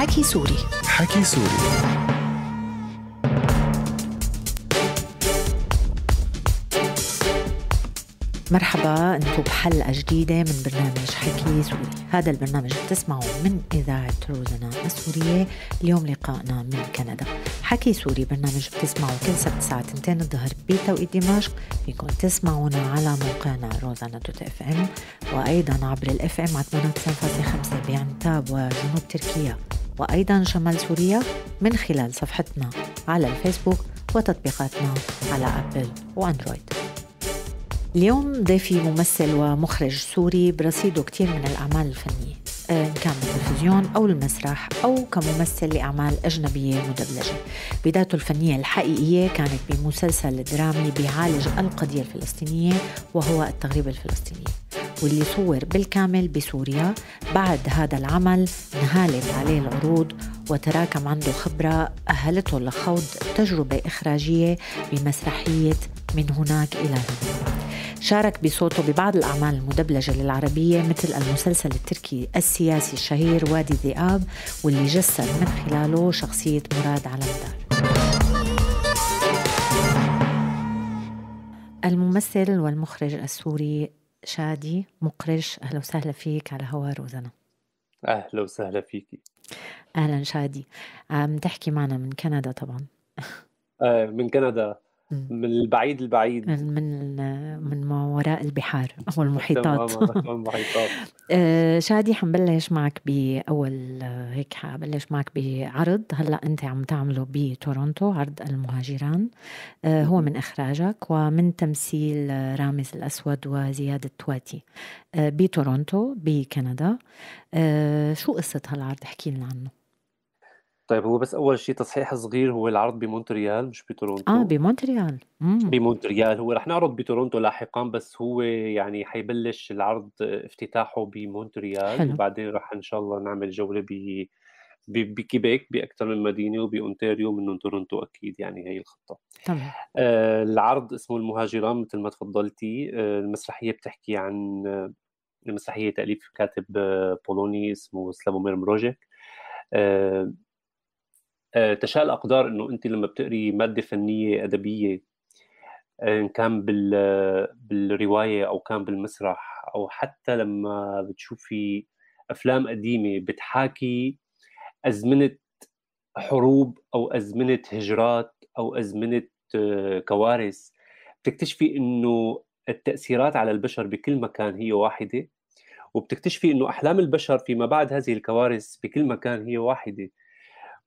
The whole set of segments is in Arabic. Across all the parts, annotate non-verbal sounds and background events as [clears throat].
حكي سوري حكي سوري مرحبا انتم بحلقة جديدة من برنامج حكي سوري هذا البرنامج بتسمعه من إذاعة روزنا السورية اليوم لقائنا من كندا حكي سوري برنامج بتسمعه كل سبت الساعة 2 الظهر بتوقيت دمشق فيكم تسمعونا على موقعنا روزانا دوت اف ام وأيضا عبر الاف ام على 98.5 بعنتاب وجنوب تركيا وأيضا شمال سوريا من خلال صفحتنا على الفيسبوك وتطبيقاتنا على أبل وأندرويد اليوم ضيفي ممثل ومخرج سوري برصيده كتير من الأعمال الفنية إن آه، كان بالتلفزيون أو المسرح أو كممثل لأعمال أجنبية مدبلجة بدايته الفنية الحقيقية كانت بمسلسل درامي بيعالج القضية الفلسطينية وهو التغريبة الفلسطينية واللي صور بالكامل بسوريا بعد هذا العمل انهالت عليه العروض وتراكم عنده خبرة أهلته لخوض تجربة إخراجية بمسرحية من هناك إلى هنا شارك بصوته ببعض الأعمال المدبلجة للعربية مثل المسلسل التركي السياسي الشهير وادي الذئاب واللي جسد من خلاله شخصية مراد الدار الممثل والمخرج السوري شادي مقرش اهلا وسهلا فيك على هوا روزنا اهلا وسهلا فيكي اهلا شادي عم آه، تحكي معنا من كندا طبعا آه، من كندا من البعيد البعيد من من ما وراء البحار او [laughs] المحيطات [laughs] [laughs] آه، شادي حنبلش معك باول آه، هيك حبلش معك بعرض هلا انت عم تعمله بتورونتو عرض المهاجران آه، هو من اخراجك ومن تمثيل رامز الاسود وزياد التواتي بتورونتو بكندا شو قصه هالعرض احكي لنا عنه طيب هو بس أول شي تصحيح صغير، هو العرض بمونتريال مش بتورونتو آه، بمونتريال، بمونتريال، هو رح نعرض بتورونتو لاحقًا، بس هو يعني حيبلش العرض افتتاحه بمونتريال، حلو. وبعدين رح إن شاء الله نعمل جولة ب بكيبيك باكثر من مدينة، وبأونتاريو من تورونتو أكيد يعني هي الخطة. طبعًا. آه العرض اسمه المهاجرة مثل ما تفضلتي آه المسرحية بتحكي عن المسرحية تأليف كاتب آه، بولوني اسمه سلافومير مروجيك. آه آه، تشاء الاقدار انه انت لما بتقري ماده فنيه ادبيه ان كان بال بالروايه او كان بالمسرح او حتى لما بتشوفي افلام قديمه بتحاكي ازمنه حروب او ازمنه هجرات او ازمنه آه، كوارث بتكتشفي انه التاثيرات على البشر بكل مكان هي واحده وبتكتشفي انه احلام البشر فيما بعد هذه الكوارث بكل مكان هي واحده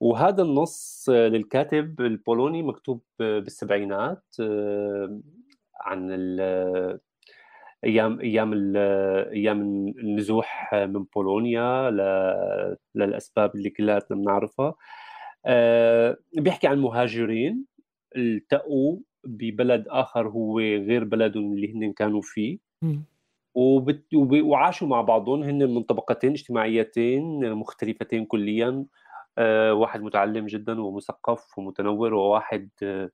وهذا النص للكاتب البولوني مكتوب بالسبعينات آه، عن ايام ايام ايام النزوح من بولونيا للاسباب اللي كلياتنا بنعرفها آه، بيحكي عن مهاجرين التقوا ببلد اخر هو غير بلدهم اللي هن كانوا فيه وعاشوا مع بعضهم هن من طبقتين اجتماعيتين مختلفتين كليا آه، واحد متعلم جدا ومثقف ومتنور وواحد آه،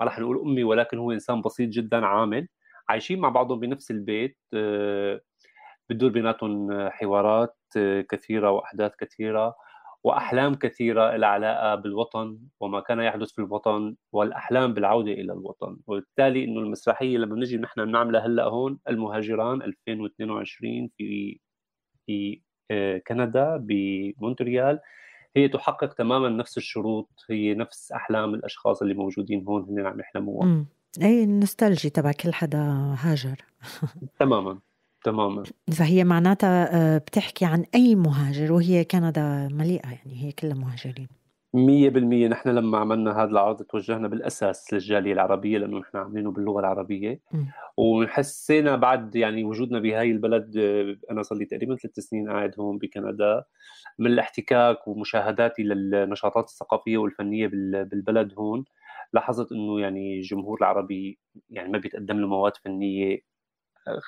ما رح نقول امي ولكن هو انسان بسيط جدا عامل عايشين مع بعضهم بنفس البيت آه، بتدور بيناتهم حوارات كثيره واحداث كثيره واحلام كثيره العلاقه بالوطن وما كان يحدث في الوطن والاحلام بالعوده الى الوطن وبالتالي انه المسرحيه لما بنجي نحن بنعملها هلا هون المهاجران 2022 في في كندا بمونتريال هي تحقق تماما نفس الشروط هي نفس احلام الاشخاص اللي موجودين هون هن عم يحلموها اي النوستالجي تبع كل حدا هاجر [laughs] تماما تماما فهي معناتها آه، بتحكي عن اي مهاجر وهي كندا مليئه يعني هي كلها مهاجرين مية بالمية نحن لما عملنا هذا العرض توجهنا بالأساس للجالية العربية لأنه نحن عاملينه باللغة العربية وحسينا بعد يعني وجودنا بهاي البلد آه، أنا صار لي تقريبا ثلاث سنين قاعد هون بكندا من الاحتكاك ومشاهداتي للنشاطات الثقافية والفنية بالبلد هون لاحظت انه يعني الجمهور العربي يعني ما بيتقدم له مواد فنيه آه،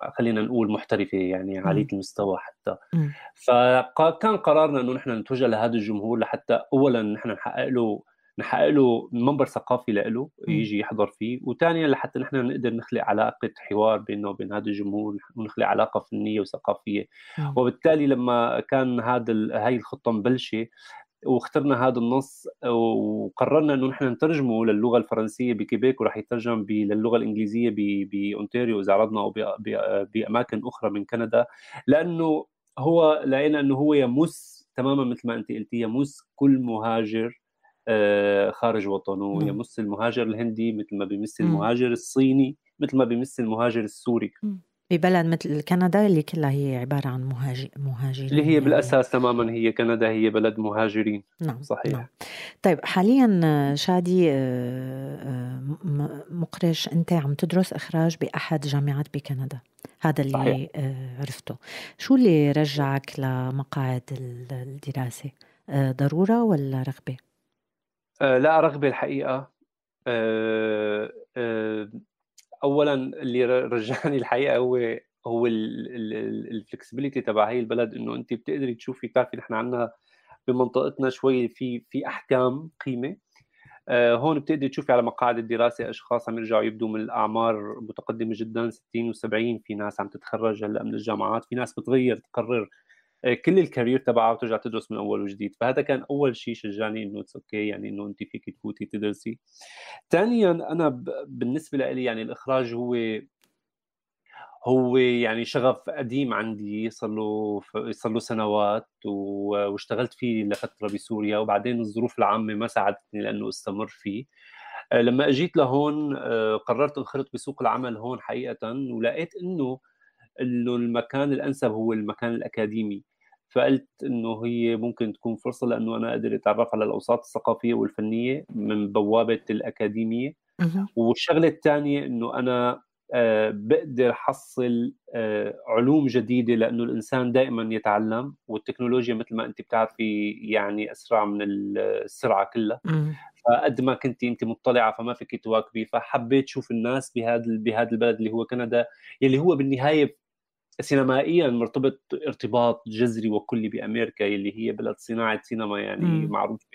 خلينا نقول محترفه يعني عاليه المستوى حتى فكان قرارنا انه نحن نتوجه لهذا الجمهور لحتى اولا نحن نحقق له نحقق له منبر ثقافي له يجي يحضر فيه وثانيا لحتى نحن نقدر نخلق علاقه حوار بيننا وبين هذا الجمهور ونخلق علاقه فنيه وثقافيه وبالتالي لما كان هذا هاي الخطه مبلشه واخترنا هذا النص وقررنا انه نحن نترجمه للغه الفرنسيه بكيبيك وراح يترجم للغه الانجليزيه باونتاريو اذا عرضنا او باماكن اخرى من كندا لانه هو لقينا انه هو يمس تماما مثل ما انت قلتي يمس كل مهاجر آه، خارج وطنه يمس المهاجر الهندي مثل ما بيمس المهاجر الصيني مثل ما بيمس المهاجر السوري ببلد مثل كندا اللي كلها هي عبارة عن مهاجر مهاجرين اللي هي يعني. بالأساس تماما هي كندا هي بلد مهاجرين نعم صحيح نعم. طيب حاليا آه، شادي آه، آه، مقرش أنت عم تدرس إخراج بأحد جامعات بكندا هذا اللي صحيح. عرفته شو اللي رجعك لمقاعد الدراسة ضرورة ولا رغبة؟ لا رغبة الحقيقة اولا اللي رجعني الحقيقه هو هو الفلكسبيليتي تبع هي البلد انه انت بتقدري تشوفي بتعرفي نحن عندنا بمنطقتنا شوي في في احكام قيمه آه، هون بتقدري تشوفي على مقاعد الدراسه اشخاص عم يرجعوا يبدوا من الاعمار متقدمه جدا 60 و70 في ناس عم تتخرج هلا من الجامعات في ناس بتغير تقرر كل الكارير تبعها وترجع تدرس من اول وجديد فهذا كان اول شيء شجعني انه اتس اوكي يعني انه انت فيك تفوتي تدرسي ثانيا انا ب... بالنسبه لي يعني الاخراج هو هو يعني شغف قديم عندي صار له صار له سنوات واشتغلت فيه لفتره بسوريا وبعدين الظروف العامه ما ساعدتني لانه استمر فيه آه، لما اجيت لهون آه، قررت انخرط بسوق العمل هون حقيقه ولقيت انه انه المكان الانسب هو المكان الاكاديمي فقلت انه هي ممكن تكون فرصه لانه انا اقدر اتعرف على الاوساط الثقافيه والفنيه من بوابه الاكاديميه والشغله الثانيه انه انا آه، بقدر حصل آه، علوم جديده لانه الانسان دائما يتعلم والتكنولوجيا مثل ما انت بتعرفي يعني اسرع من السرعه كلها فقد ما كنت انت مطلعه فما فيك تواكبي فحبيت شوف الناس بهذا بهذا البلد اللي هو كندا يلي هو بالنهايه سينمائيا مرتبط ارتباط جذري وكلي بامريكا اللي هي بلد صناعه سينما يعني معروفه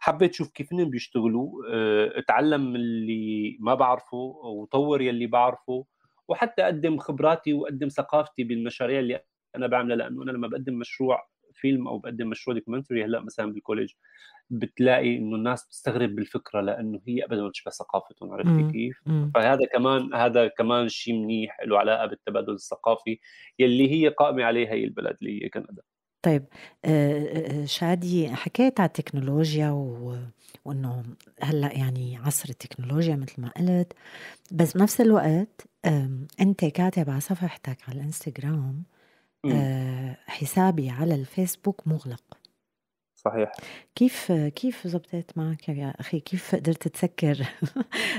حبيت شوف كيف هن بيشتغلوا أه، اتعلم اللي ما بعرفه وطور يلي بعرفه وحتى اقدم خبراتي واقدم ثقافتي بالمشاريع اللي انا بعملها لانه انا لما بقدم مشروع فيلم او بقدم مشروع دوكيومنتري هلا مثلا بالكوليج بتلاقي انه الناس بتستغرب بالفكره لانه هي ابدا ما تشبه ثقافتهم عرفتي كيف؟ فهذا كمان هذا كمان شيء منيح له علاقه بالتبادل الثقافي يلي هي قائمه عليه هي البلد اللي هي كندا. طيب آه، آه، آه، شادي حكيت على التكنولوجيا و... وانه هلا يعني عصر التكنولوجيا مثل ما قلت بس بنفس الوقت انت كاتب على صفحتك على الانستغرام آه، حسابي على الفيسبوك مغلق صحيح كيف كيف زبطت معك يا اخي كيف قدرت تسكر [laughs]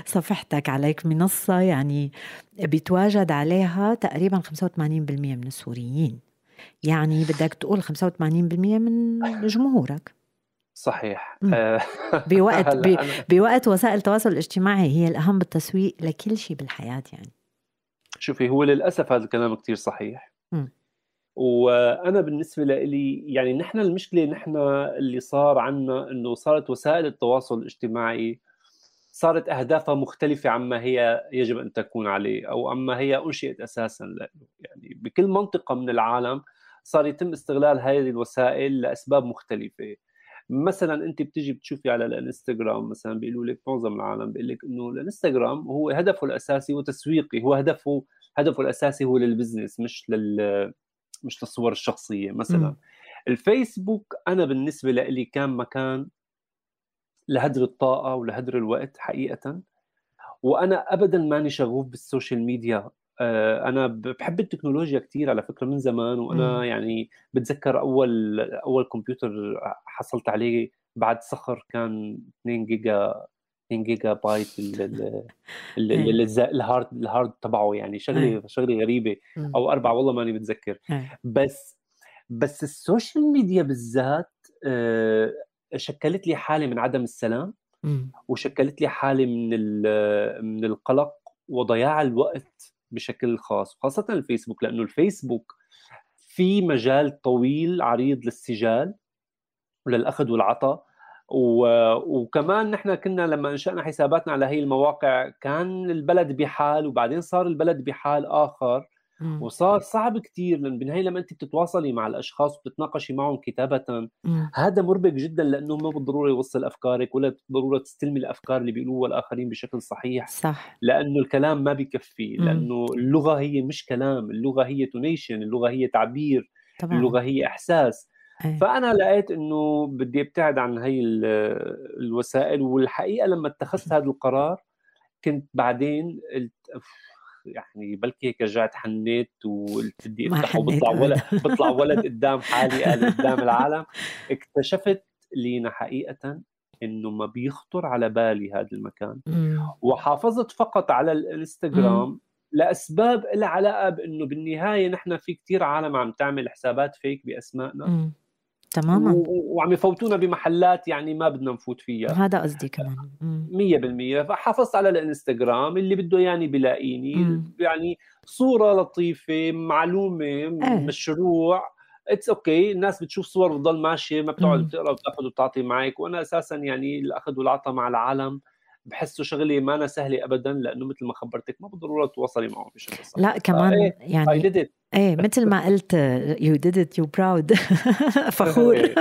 صفحتك عليك منصه يعني بيتواجد عليها تقريبا 85% من السوريين يعني بدك تقول 85% من جمهورك صحيح آه، [laughs] بوقت ب... بوقت وسائل التواصل الاجتماعي هي الاهم بالتسويق لكل شيء بالحياه يعني شوفي هو للاسف هذا الكلام كثير صحيح مم. وانا بالنسبه لي يعني نحن المشكله نحن اللي صار عنا انه صارت وسائل التواصل الاجتماعي صارت اهدافها مختلفه عما هي يجب ان تكون عليه او عما هي انشئت اساسا له يعني بكل منطقه من العالم صار يتم استغلال هذه الوسائل لاسباب مختلفه مثلا انت بتجي بتشوفي على الانستغرام مثلا بيقولوا لك معظم العالم بيقول لك انه الانستغرام هو هدفه الاساسي هو تسويقي هو هدفه هدفه الاساسي هو للبزنس مش لل مش للصور الشخصيه مثلا م. الفيسبوك انا بالنسبه لي كان مكان لهدر الطاقه ولهدر الوقت حقيقه وانا ابدا ماني شغوف بالسوشيال ميديا آه، انا بحب التكنولوجيا كثير على فكره من زمان وانا م. يعني بتذكر اول اول كمبيوتر حصلت عليه بعد صخر كان 2 جيجا 2 جيجا بايت الهارد [laughs] الهارد تبعه يعني شغله شغله غريبه او اربعه والله ماني متذكر بس بس السوشيال ميديا بالذات آه، شكلت لي حاله من عدم السلام وشكلت لي حاله من من القلق وضياع الوقت بشكل خاص خاصه الفيسبوك لانه الفيسبوك في مجال طويل عريض للسجال وللاخذ والعطاء وكمان نحن كنا لما انشأنا حساباتنا على هي المواقع كان البلد بحال وبعدين صار البلد بحال آخر وصار صعب كثير لان بالنهايه لما انت بتتواصلي مع الاشخاص وبتتناقشي معهم كتابه هذا مربك جدا لانه ما بالضروره يوصل افكارك ولا بالضروره تستلمي الافكار اللي بيقولوها الاخرين بشكل صحيح صح لانه الكلام ما بيكفي لانه اللغه هي مش كلام اللغه هي تونيشن اللغه هي تعبير طبعا. اللغه هي احساس إيه. فانا لقيت انه بدي ابتعد عن هي الوسائل والحقيقه لما اتخذت هذا القرار كنت بعدين قلت يعني بلكي هيك رجعت حنيت وقلت بدي افتح وبطلع ولد بطلع ولد قدام حالي قال قدام العالم اكتشفت لينا حقيقه انه ما بيخطر على بالي هذا المكان مم. وحافظت فقط على الانستغرام مم. لاسباب لها علاقه بانه بالنهايه نحن في كثير عالم عم تعمل حسابات فيك باسمائنا مم. تماما وعم يفوتونا بمحلات يعني ما بدنا نفوت فيها هذا قصدي كمان 100% آه، فحافظت على الانستغرام اللي بده يعني بلاقيني مم. يعني صوره لطيفه معلومه ايه. مشروع اتس اوكي okay. الناس بتشوف صور بتضل ماشيه ما بتقعد بتقرا وبتاخذ وبتعطي معك وانا اساسا يعني الاخذ والعطاء مع العالم بحسه شغلي ما أنا سهلة أبدا لأنه مثل ما خبرتك ما بالضرورة تواصلي معهم بشكل صح لا كمان آه يعني I did it. ايه مثل ما قلت يو ديد ات يو براود فخور إيه،,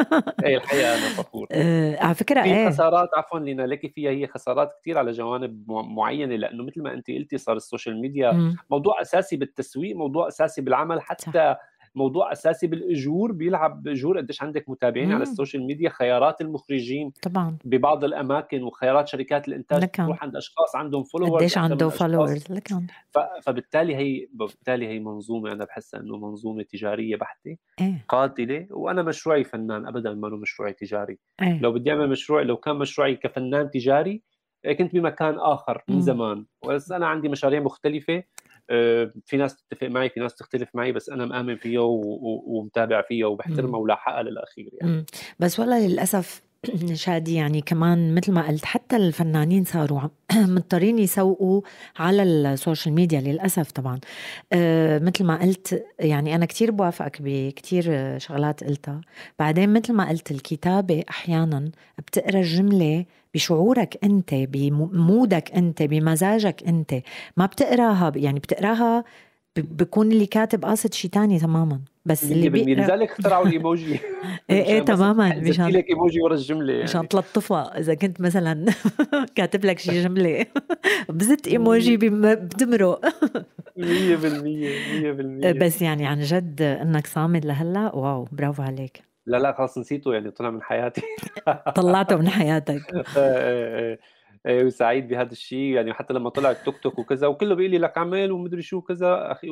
ايه الحقيقه انا فخور [laughs] آه على فكره ايه خسارات عفوا اللي لك فيها هي خسارات كثير على جوانب معينه لانه مثل ما انت قلتي صار السوشيال ميديا م. موضوع اساسي بالتسويق موضوع اساسي بالعمل حتى صح. موضوع اساسي بالاجور بيلعب اجور قديش عندك متابعين مم. على السوشيال ميديا خيارات المخرجين طبعا ببعض الاماكن وخيارات شركات الانتاج لكن. تروح عند اشخاص عندهم فولورز قديش عنده فولورز لكن فبالتالي هي بالتالي هي منظومه انا بحسها انه منظومه تجاريه بحته إيه؟ قاتله وانا مشروعي فنان ابدا ما له مشروعي تجاري إيه؟ لو بدي اعمل مشروع لو كان مشروعي كفنان تجاري إيه، كنت بمكان اخر من زمان بس انا عندي مشاريع مختلفه آه، في ناس تتفق معي في ناس تختلف معي بس انا مآمن فيه ومتابع فيه وبحترمه ولاحقها للاخير يعني بس والله للاسف [clears throat] شادي يعني كمان مثل ما قلت حتى الفنانين صاروا [clears throat] مضطرين يسوقوا على السوشيال ميديا للاسف طبعا أه مثل ما قلت يعني انا كثير بوافقك بكثير شغلات قلتها بعدين مثل ما قلت الكتابه احيانا بتقرا الجمله بشعورك انت بمودك انت بمزاجك انت ما بتقراها يعني بتقراها بكون اللي كاتب قاصد شيء تاني تماما بس اللي بيقرا لذلك اخترعوا [laughs] الايموجي ايه ايه تماما مشان لك ايموجي ورا الجمله يعني. مشان تلطفها اذا كنت مثلا [laughs] كاتب لك شيء جمله [laughs] بزت ايموجي بتمرق 100% 100% بس يعني عن جد انك صامد لهلا واو برافو عليك لا لا خلاص نسيته يعني طلع من حياتي [laughs] طلعته من حياتك [laughs] إيه، إيه، إيه، وسعيد بهذا الشيء يعني حتى لما طلع التوك توك وكذا وكله بيقول لي لك عمل ومدري شو كذا اخي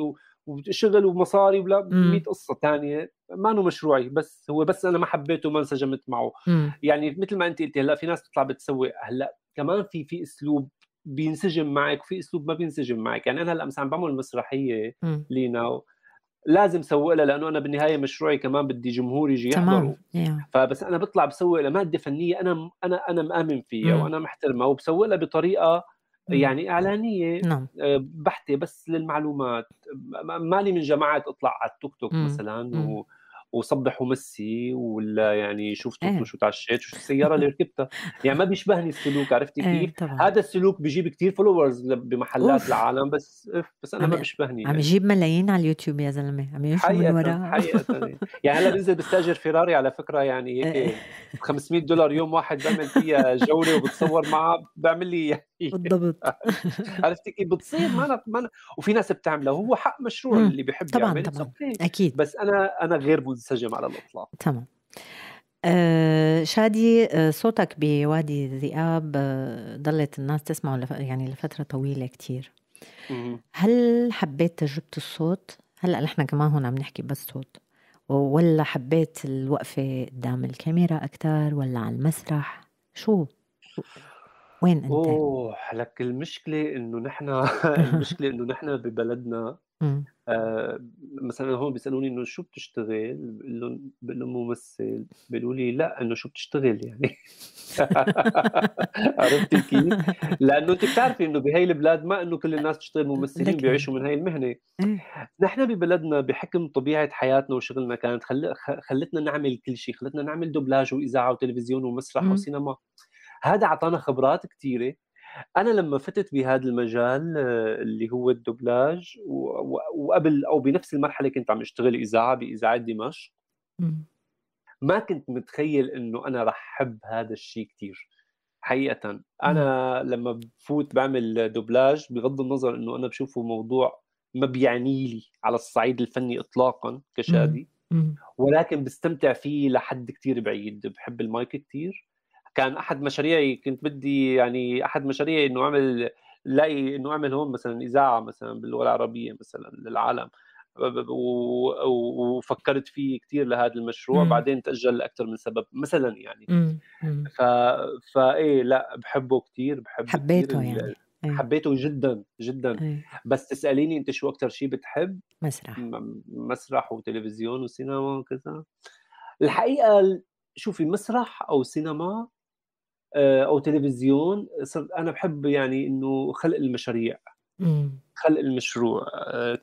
وشغل ومصاري ولا 100 قصه ثانيه ما انه مشروعي بس هو بس انا ما حبيته ما انسجمت معه مم. يعني مثل ما انت قلتي هلا في ناس بتطلع بتسوق هلا كمان في في اسلوب بينسجم معك وفي اسلوب ما بينسجم معك يعني انا هلا مثلا عم بعمل مسرحيه لينا لازم سوي لها لانه انا بالنهايه مشروعي كمان بدي جمهور يجي يحضره تمام. Yeah. فبس انا بطلع بسوق لها ماده فنيه انا انا انا مامن فيها mm. وانا محترمها وبسوق لها بطريقه يعني اعلانيه نعم. آه، بحته بس للمعلومات مالي من جماعه اطلع على التوك توك مثلا و... وصبحوا ميسي ولا يعني شفت ايه. شو تعشيت شو [laughs] السياره اللي ركبتها يعني ما بيشبهني السلوك عرفتي إيه، كيف ايه طبعا. هذا السلوك بيجيب كتير فولورز بمحلات أوف. العالم بس بس انا عم ما بيشبهني عم يعني. يجيب ملايين على اليوتيوب يا زلمه عم يمشوا من وراه حقيقة يعني هلا بنزل بستاجر فيراري على فكره يعني [laughs] هيك 500 دولار يوم واحد بعمل فيها جوله وبتصور معها بعمل لي إيه. بالضبط [laughs] عرفتي كيف بتصير ما ما وفي ناس بتعملها هو حق مشروع اللي بيحب طبعا يعمل طبعا اكيد بس انا انا غير منسجم على الاطلاق تمام آه، شادي آه، صوتك بوادي الذئاب آه، ضلت الناس تسمعه يعني لفترة طويلة كتير هل حبيت تجربة الصوت؟ هلأ نحن كمان هون عم نحكي بس صوت ولا حبيت الوقفة قدام الكاميرا اكثر ولا على المسرح؟ شو؟ وين أنت؟ اوه لك المشكلة انه نحن [laughs] [laughs] المشكلة انه نحن ببلدنا إمم. آه مثلا هون بيسالوني انه شو بتشتغل؟ بقول لهم بقول لهم ممثل بيقولوا لي لا انه شو بتشتغل يعني [laughs] عرفتي كيف؟ لانه انت بتعرفي انه بهي البلاد ما انه كل الناس بتشتغل ممثلين بيعيشوا من هي المهنه إيه. نحن ببلدنا بحكم طبيعه حياتنا وشغلنا كانت خل... خلتنا نعمل كل شيء، خلتنا نعمل دوبلاج واذاعه وتلفزيون ومسرح إمم. وسينما هذا اعطانا خبرات كثيره انا لما فتت بهذا المجال آه، اللي هو الدوبلاج وقبل او بنفس المرحله كنت عم اشتغل اذاعه باذاعه دمشق ما كنت متخيل انه انا رح احب هذا الشيء كثير حقيقه انا لما بفوت بعمل دوبلاج بغض النظر انه انا بشوفه موضوع ما بيعني لي على الصعيد الفني اطلاقا كشادي ولكن بستمتع فيه لحد كتير بعيد بحب المايك كتير كان احد مشاريعي كنت بدي يعني احد مشاريعي انه اعمل لاقي انه اعمل هون مثلا اذاعه مثلا باللغه العربيه مثلا للعالم وفكرت فيه كثير لهذا المشروع مم. بعدين تاجل لاكثر من سبب مثلا يعني ف فايه لا بحبه كثير بحب حبيته كتير يعني إيه. حبيته جدا جدا أيه. بس تساليني انت شو اكثر شيء بتحب مسرح مسرح وتلفزيون وسينما وكذا الحقيقه شوفي مسرح او سينما آه، او تلفزيون صرت انا بحب يعني انه خلق المشاريع خلق المشروع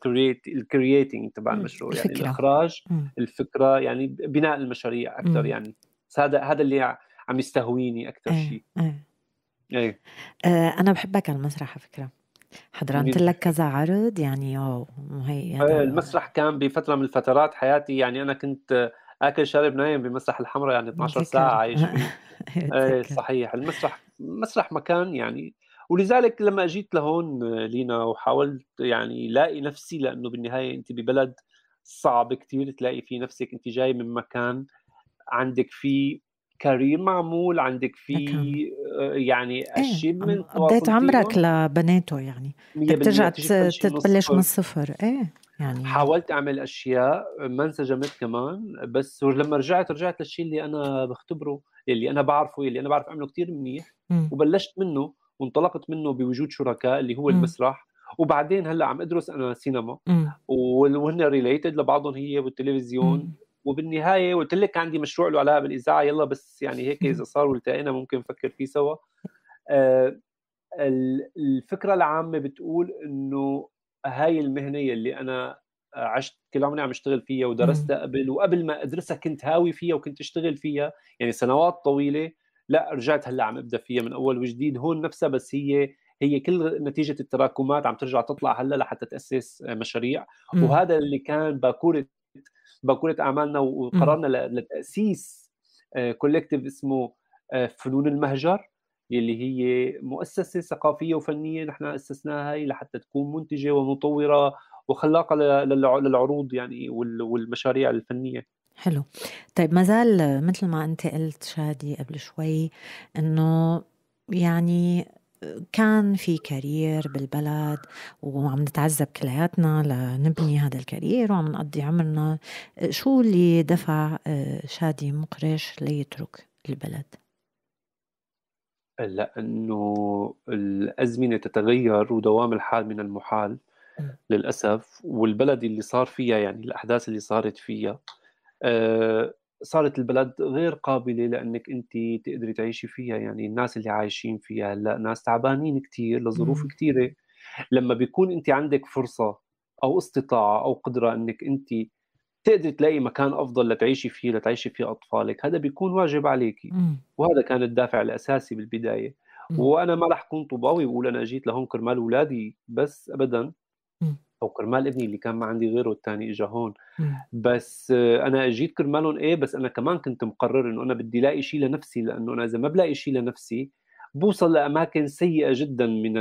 كرييت آه، الكرييتنج تبع المشروع يعني الفكرة. الاخراج مم. الفكره يعني بناء المشاريع اكثر يعني هذا هذا اللي عم يستهويني اكثر إيه، شيء ايه. ايه آه، انا بحبك على المسرح على فكره حضرت لك كذا عرض يعني اوه هي إيه، المسرح كان بفتره من الفترات حياتي يعني انا كنت اكل شارب نايم بمسرح الحمراء يعني 12 ساعه عايش [laughs] ايه صحيح المسرح مسرح مكان يعني ولذلك لما اجيت لهون لينا وحاولت يعني لاقي نفسي لانه بالنهايه انت ببلد صعب كثير تلاقي فيه نفسك انت جاي من مكان عندك فيه كارير معمول عندك في آه، يعني إيه، اشي من قضيت اديت عمرك لبناته يعني بترجع ترجع تبلش من الصفر ايه يعني حاولت اعمل اشياء ما انسجمت كمان بس لما رجعت رجعت للشيء اللي انا بختبره اللي انا بعرفه اللي انا بعرف اعمله كثير منيح وبلشت منه وانطلقت منه بوجود شركاء اللي هو م. المسرح وبعدين هلا عم ادرس انا سينما وهن ريليتد لبعضهم هي والتلفزيون م. وبالنهايه قلت لك عندي مشروع له علاقه بالاذاعه يلا بس يعني هيك اذا صار والتقينا ممكن نفكر فيه سوا آه الفكره العامه بتقول انه هاي المهنيه اللي انا عشت كل عمري عم اشتغل فيها ودرستها قبل وقبل ما ادرسها كنت هاوي فيها وكنت اشتغل فيها يعني سنوات طويله لا رجعت هلا عم ابدا فيها من اول وجديد هون نفسها بس هي هي كل نتيجه التراكمات عم ترجع تطلع هلا لحتى تاسس مشاريع م. وهذا اللي كان باكوره باكوره اعمالنا وقرارنا لتاسيس كولكتيف آه، اسمه آه، فنون المهجر يلي هي مؤسسه ثقافيه وفنيه نحن اسسناها لحتى تكون منتجه ومطوره وخلاقه للعروض يعني والمشاريع الفنيه حلو طيب ما زال مثل ما انت قلت شادي قبل شوي انه يعني كان في كارير بالبلد وعم نتعذب كلياتنا لنبني هذا الكارير وعم نقضي عمرنا شو اللي دفع آه، شادي مقرش ليترك البلد لأنه الأزمنة تتغير ودوام الحال من المحال للأسف والبلد اللي صار فيها يعني الأحداث اللي صارت فيها آه، صارت البلد غير قابلة لأنك أنت تقدري تعيشي فيها يعني الناس اللي عايشين فيها هلا ناس تعبانين كثير لظروف كثيره لما بيكون أنت عندك فرصة أو استطاعة أو قدرة أنك أنت تقدر تلاقي مكان افضل لتعيشي فيه لتعيشي فيه اطفالك هذا بيكون واجب عليك وهذا كان الدافع الاساسي بالبدايه وانا ما رح كنت طوباوي واقول انا جيت لهون كرمال اولادي بس ابدا او كرمال ابني اللي كان ما عندي غيره الثاني اجى هون بس آه، انا اجيت كرمالهم ايه بس انا كمان كنت مقرر انه انا بدي الاقي شيء لنفسي لانه انا اذا ما بلاقي شيء لنفسي بوصل لاماكن سيئه جدا من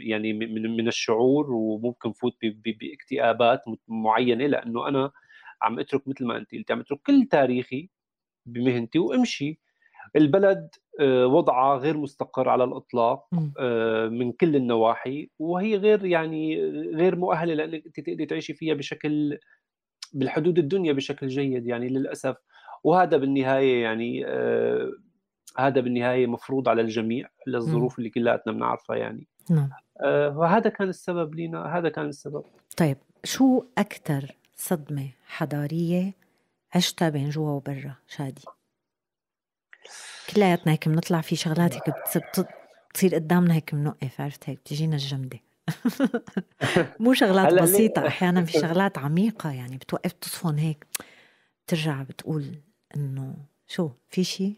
يعني من من الشعور وممكن فوت باكتئابات معينه لانه انا عم اترك مثل ما انت قلت عم اترك كل تاريخي بمهنتي وامشي البلد آه، وضعها غير مستقر على الاطلاق آه، من كل النواحي وهي غير يعني آه، غير مؤهله لانك انت تقدري تعيشي فيها بشكل بالحدود الدنيا بشكل جيد يعني للاسف وهذا بالنهايه يعني هذا بالنهايه مفروض على الجميع للظروف اللي كلياتنا بنعرفها يعني نعم وهذا كان السبب لينا هذا كان السبب طيب شو اكثر صدمة حضارية عشتها بين جوا وبرا شادي كلياتنا هيك بنطلع في شغلات هيك بتصير قدامنا هيك بنوقف عرفت هيك بتجينا الجمدة [laughs] مو شغلات بسيطة أحيانا في [laughs] شغلات عميقة يعني بتوقف بتصفن هيك بترجع بتقول إنه شو في شيء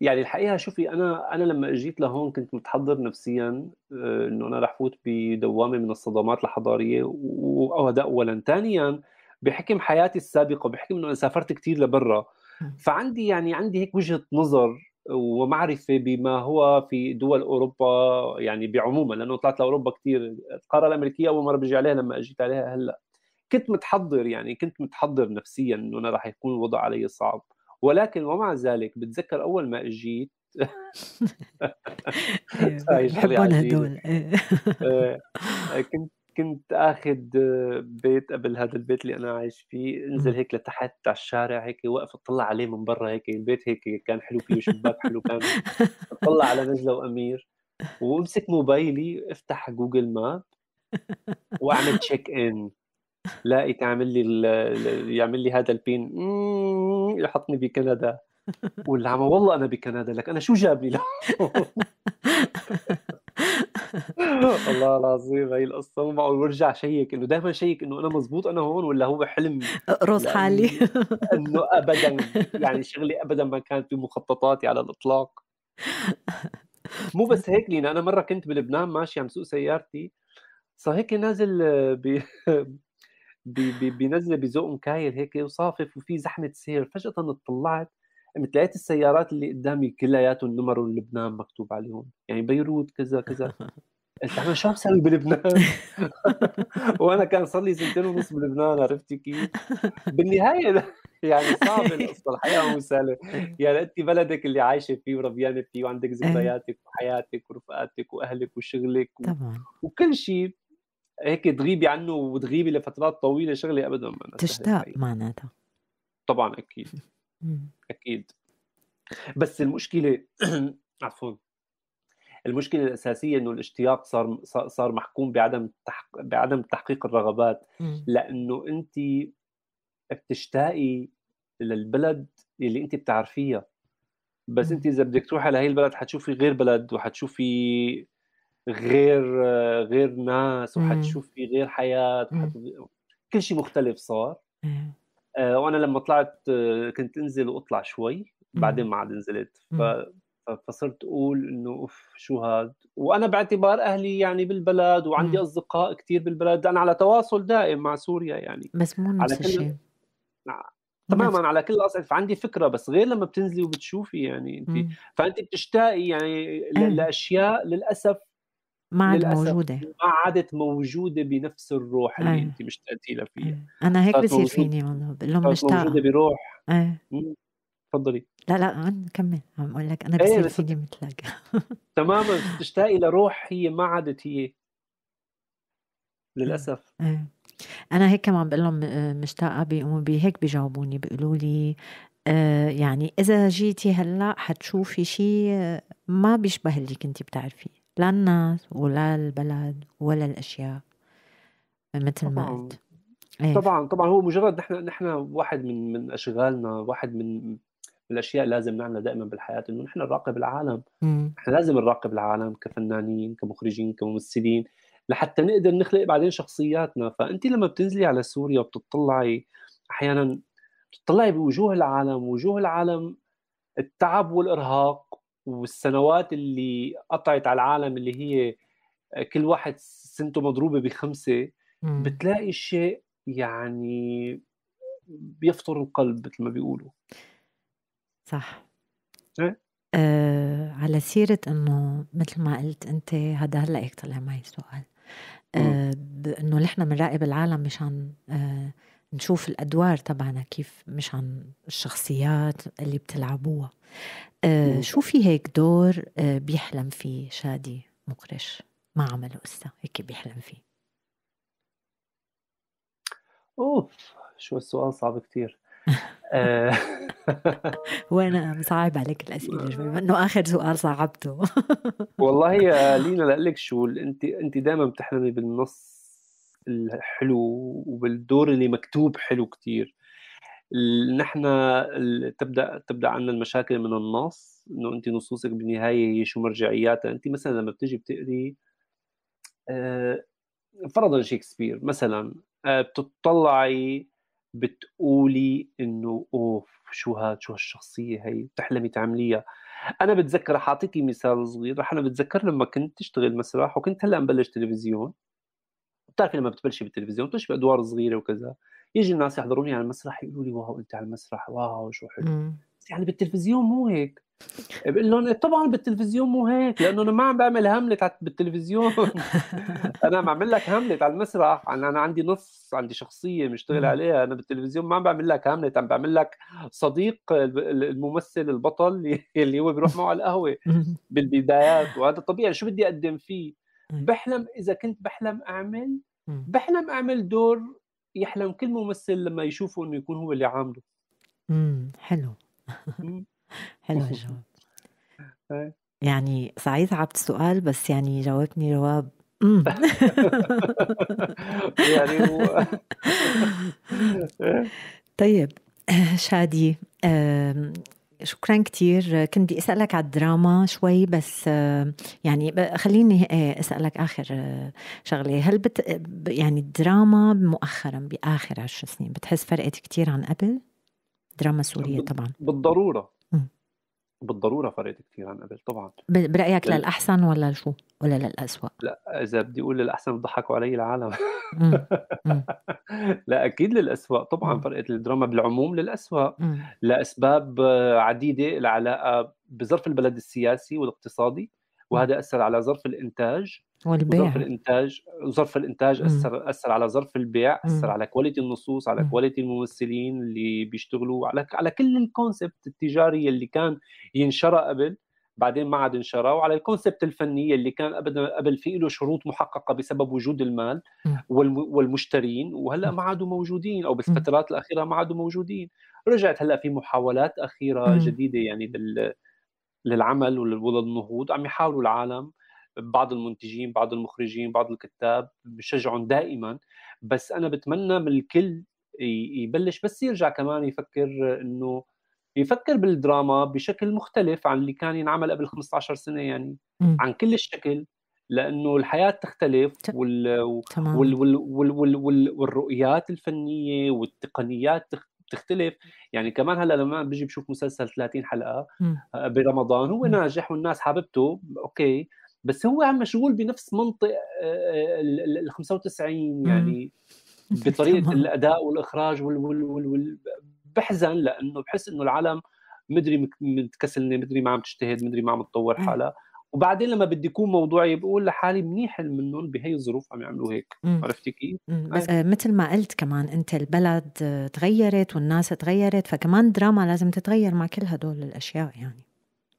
يعني الحقيقه شوفي انا انا لما اجيت لهون كنت متحضر نفسيا آه، انه انا رح فوت بدوامه من الصدمات الحضاريه وهذا اولا ثانيا بحكم حياتي السابقه بحكم انه انا سافرت كثير لبرا فعندي يعني عندي هيك وجهه نظر ومعرفه بما هو في دول اوروبا يعني بعموما لانه طلعت لاوروبا كثير القاره الامريكيه اول مره بجي عليها لما اجيت عليها هلا كنت متحضر يعني كنت متحضر نفسيا انه انا راح يكون الوضع علي صعب ولكن ومع ذلك بتذكر أول ما أجيت [laughs] هدول [laughs] آه، كنت كنت اخذ بيت قبل هذا البيت اللي انا عايش فيه انزل هيك لتحت على الشارع هيك واقف اطلع عليه من برا هيك البيت هيك كان حلو فيه شباك حلو كان [laughs] اطلع على نجله وامير وامسك موبايلي افتح جوجل ماب واعمل تشيك ان لا تعمل لي يعمل لي هذا البين يحطني بكندا ولا والله انا بكندا لك انا شو جابني [laughs] الله العظيم هي القصة ما معه ورجع شيك انه دائما شيك انه انا مزبوط انا هون ولا هو حلم اقرص حالي [laughs] انه ابدا يعني شغلي ابدا ما كانت بمخططاتي على الاطلاق مو بس هيك لينا انا مره كنت بلبنان ماشي عم سوق سيارتي صار هيك نازل ب... بنزله بي بينزل هيك وصافف وفي زحمه سير فجاه اطلعت متلاقيت لقيت السيارات اللي قدامي كلياتهم نمر لبنان مكتوب عليهم يعني بيروت كذا كذا قلت انا شو عم بسوي بلبنان؟ [laughs] وانا كان صار لي سنتين ونص بلبنان عرفتي كيف؟ بالنهايه يعني صعبه القصه الحياه مو سهله [laughs] يعني انت بلدك اللي عايشه فيه وربيانه فيه وعندك إيه. ذكرياتك وحياتك ورفقاتك واهلك وشغلك و... وكل شيء هيك تغيبي عنه وتغيبي لفترات طويله شغله ابدا ما تشتاق معناتها طبعا اكيد [laughs] اكيد بس المشكله [clears throat] عفوا المشكله الاساسيه انه الاشتياق صار صار محكوم بعدم تحق... بعدم تحقيق الرغبات لانه انت بتشتاقي للبلد اللي انت بتعرفيها بس انت اذا بدك تروحي على هي البلد حتشوفي غير بلد وحتشوفي غير غير ناس وحتشوف في غير حياه كل شيء مختلف صار إيه. آه، وانا لما طلعت آه، كنت انزل واطلع شوي بعدين ما عاد نزلت ف فصرت اقول انه اوف شو هاد وانا باعتبار اهلي يعني بالبلد وعندي مم. اصدقاء كثير بالبلد انا على تواصل دائم مع سوريا يعني بس مو نفس الشيء نعم. تماما على كل الاصعد فعندي فكره بس غير لما بتنزلي وبتشوفي يعني انت فانت بتشتاقي يعني إيه. لاشياء للاسف ما عاد موجوده ما عادت موجوده بنفس الروح اللي أيه. انت مشتقتي لها فيها آه. انا هيك بصير فيني والله بقول لهم مشتاقه موجوده بروح آه. تفضلي لا لا كمل عم اقول لك انا إيه، بصير فيني مثلك [laughs] تماما بتشتاقي لروح هي ما عادت هي آه. للاسف أي. انا هيك كمان بقول لهم مشتاقه بيقوموا بي هيك بيجاوبوني بيقولوا لي يعني اذا جيتي هلا حتشوفي شيء ما بيشبه اللي كنتي بتعرفيه لا الناس ولا البلد ولا الأشياء مثل ما قلت إيه. طبعا طبعا هو مجرد نحن نحن واحد من من اشغالنا واحد من الاشياء لازم نعملها دائما بالحياه انه نحن نراقب العالم نحن لازم نراقب العالم كفنانين كمخرجين كممثلين لحتى نقدر نخلق بعدين شخصياتنا فانت لما بتنزلي على سوريا وبتطلعي احيانا بتطلعي بوجوه العالم وجوه العالم التعب والارهاق والسنوات اللي قطعت على العالم اللي هي آه، كل واحد سنته مضروبه بخمسه بتلاقي شيء يعني بيفطر القلب مثل ما بيقولوا صح إيه؟ أه على سيرة انه مثل ما قلت انت هذا هلا هيك طلع معي سؤال أه بانه نحن بنراقب العالم مشان أه نشوف الادوار تبعنا كيف مش عن الشخصيات اللي بتلعبوها آه شو في هيك دور آه بيحلم فيه شادي مقرش ما عمله لسه هيك بيحلم فيه اوف شو السؤال صعب كتير [laughs] آه. هو وانا مصعب عليك الاسئله شوي انه اخر سؤال صعبته [laughs] والله يا لينا لك شو انت انت دائما بتحلمي بالنص الحلو وبالدور اللي مكتوب حلو كتير نحن تبدا تبدا عندنا المشاكل من النص انه انت نصوصك بالنهايه هي شو مرجعياتها انت مثلا لما بتجي بتقري آه، فرضا شكسبير مثلا آه، بتطلعي بتقولي انه اوف شو هاد شو هالشخصيه هي بتحلمي تعمليها انا بتذكر حاعطيكي مثال صغير رح انا بتذكر لما كنت اشتغل مسرح وكنت هلا مبلش تلفزيون بتعرفي لما بتبلشي بالتلفزيون تشبه بادوار صغيره وكذا يجي الناس يحضروني على المسرح يقولوا لي واو انت على المسرح واو شو حلو يعني بالتلفزيون مو هيك بقول لهم إيه، طبعا بالتلفزيون مو هيك لانه انا ما عم بعمل هاملت بالتلفزيون [laughs] انا عم بعمل لك هاملت على المسرح انا عندي نص عندي شخصيه مشتغل عليها انا بالتلفزيون ما عم بعمل لك هاملت عم بعمل لك صديق الممثل البطل [laughs] اللي هو بيروح معه على القهوه بالبدايات وهذا طبيعي شو بدي اقدم فيه بحلم اذا كنت بحلم اعمل بحلم اعمل دور يحلم كل ممثل لما يشوفه انه يكون هو اللي عامله امم حلو [laughs] حلو الجواب [laughs] إيه. يعني سعيد عبد السؤال بس يعني جاوبتني جواب [laughs] يعني طيب شادي شكرا كثير كنت بدي اسالك على الدراما شوي بس يعني خليني آه، اسالك اخر آه، شغله هل بت يعني الدراما مؤخرا باخر عشر سنين بتحس فرقت كثير عن قبل؟ دراما سوريه طبعا بالضروره م. بالضروره فرقت كثير عن قبل طبعا برايك آه. للاحسن ولا شو؟ ولا للأسوأ؟ لأ، إذا بدي أقول للأحسن ضحكوا علي العالم [laughs] لأ أكيد للأسوأ، طبعًا إمم. فرقت الدراما بالعموم للأسوأ، لأسباب عديدة العلاقة بظرف البلد السياسي والاقتصادي، وهذا أثّر على ظرف الإنتاج، والبيع والبيع. الإنتاج ظرف الإنتاج أثّر أثّر على ظرف البيع، أثّر على كواليتي النصوص، على كواليتي الممثلين اللي بيشتغلوا، على على كل الكونسبت التجاري اللي كان ينشرى قبل بعدين ما عاد انشرى وعلى الكونسبت الفنيه اللي كان ابدا قبل في له شروط محققه بسبب وجود المال والمشترين وهلا ما عادوا موجودين او بالفترات الاخيره ما عادوا موجودين رجعت هلا في محاولات اخيره جديده يعني لل للعمل وللنهوض عم يحاولوا العالم بعض المنتجين بعض المخرجين بعض الكتاب بشجعهم دائما بس انا بتمنى من الكل يبلش بس يرجع كمان يفكر انه بيفكر بالدراما بشكل مختلف عن اللي كان ينعمل قبل 15 سنه يعني م. عن كل الشكل لانه الحياه تختلف وال... وال... وال... وال... وال... وال... والرؤيات الفنيه والتقنيات تختلف بتختلف يعني كمان هلا لما بيجي بشوف مسلسل 30 حلقه م. آه، برمضان هو م. ناجح والناس حاببته اوكي بس هو عم مشغول بنفس منطق آه، آه، ال 95 يعني بطريقه [laughs] الاداء والاخراج وال, وال, وال بحزن لانه بحس انه العالم مدري متكسلني مدري ما عم تجتهد مدري ما عم تطور حالها وبعدين لما بدي يكون موضوعي بقول لحالي منيح منهم بهي الظروف عم يعملوا هيك عرفتي كيف؟ بس آه مثل ما قلت كمان انت البلد تغيرت والناس تغيرت فكمان دراما لازم تتغير مع كل هدول الاشياء يعني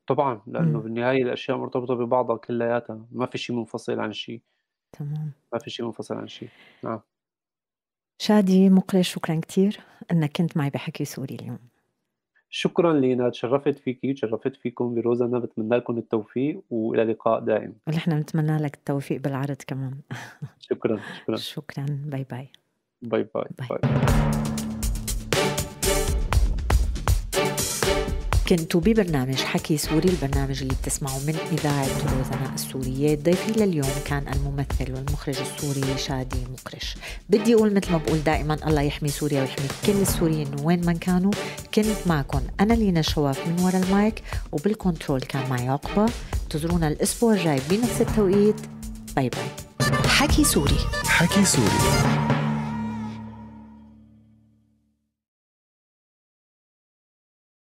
طبعا لانه مم. بالنهايه الاشياء مرتبطه ببعضها كلياتها ما في شيء منفصل عن شيء تمام ما في شيء منفصل عن شيء نعم شادي مقري شكرا كثير انك كنت معي بحكي سوري اليوم شكرا لينا تشرفت فيكي تشرفت فيكم انا بتمنى لكم التوفيق والى لقاء دائم ونحن بنتمنى لك التوفيق بالعرض كمان شكرا شكرا شكرا باي باي باي باي, باي. باي. كنتوا ببرنامج حكي سوري البرنامج اللي بتسمعوا من إذاعة الوزناء السورية ضيفي لليوم كان الممثل والمخرج السوري شادي مقرش بدي أقول مثل ما بقول دائما الله يحمي سوريا ويحمي كل السوريين وين ما كانوا كنت معكم أنا لينا شواف من ورا المايك وبالكنترول كان معي عقبة انتظرونا الأسبوع الجاي بنفس التوقيت باي باي حكي سوري حكي سوري